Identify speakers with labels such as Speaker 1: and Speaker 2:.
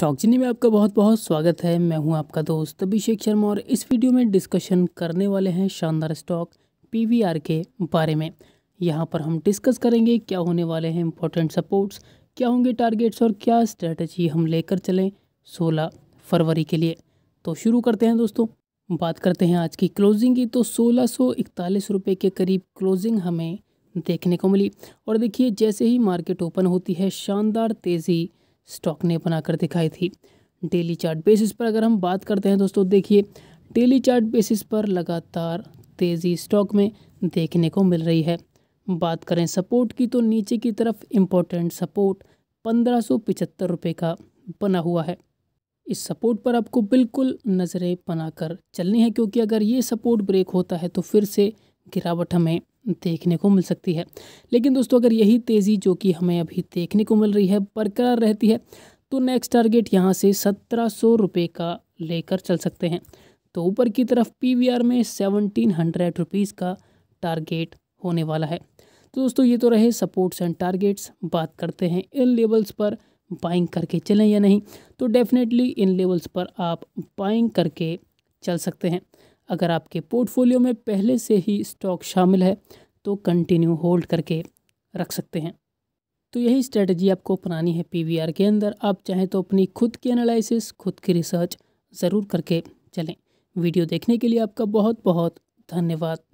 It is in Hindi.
Speaker 1: स्टॉक टॉक्जनी में आपका बहुत बहुत स्वागत है मैं हूं आपका दोस्त अभिषेक शर्मा और इस वीडियो में डिस्कशन करने वाले हैं शानदार स्टॉक पीवीआर के बारे में यहां पर हम डिस्कस करेंगे क्या होने वाले हैं इंपॉर्टेंट सपोर्ट्स क्या होंगे टारगेट्स और क्या स्ट्रेटजी हम लेकर चलें सोलह फरवरी के लिए तो शुरू करते हैं दोस्तों बात करते हैं आज की क्लोजिंग की तो सोलह सौ इकतालीस रुपये के करीब क्लोजिंग हमें देखने को मिली और देखिए जैसे ही मार्केट ओपन होती है शानदार तेज़ी स्टॉक ने बनाकर दिखाई थी डेली चार्ट बेसिस पर अगर हम बात करते हैं दोस्तों देखिए डेली चार्ट बेसिस पर लगातार तेज़ी स्टॉक में देखने को मिल रही है बात करें सपोर्ट की तो नीचे की तरफ इम्पोर्टेंट सपोर्ट पंद्रह सौ रुपये का बना हुआ है इस सपोर्ट पर आपको बिल्कुल नज़रें बनाकर चलनी है क्योंकि अगर ये सपोर्ट ब्रेक होता है तो फिर से गिरावट हमें देखने को मिल सकती है लेकिन दोस्तों अगर यही तेज़ी जो कि हमें अभी देखने को मिल रही है बरकरार रहती है तो नेक्स्ट टारगेट यहाँ से सत्रह सौ रुपये का लेकर चल सकते हैं तो ऊपर की तरफ पी में सेवनटीन हंड्रेड रुपीज़ का टारगेट होने वाला है तो दोस्तों ये तो रहे सपोर्ट्स एंड टारगेट्स बात करते हैं इन लेवल्स पर बाइंग करके चलें या नहीं तो डेफिनेटली इन लेवल्स पर आप बाइंग करके चल सकते हैं अगर आपके पोर्टफोलियो में पहले से ही स्टॉक शामिल है तो कंटिन्यू होल्ड करके रख सकते हैं तो यही स्ट्रेटजी आपको अपनानी है पीवीआर के अंदर आप चाहें तो अपनी खुद की एनालिसिस खुद की रिसर्च ज़रूर करके चलें वीडियो देखने के लिए आपका बहुत बहुत धन्यवाद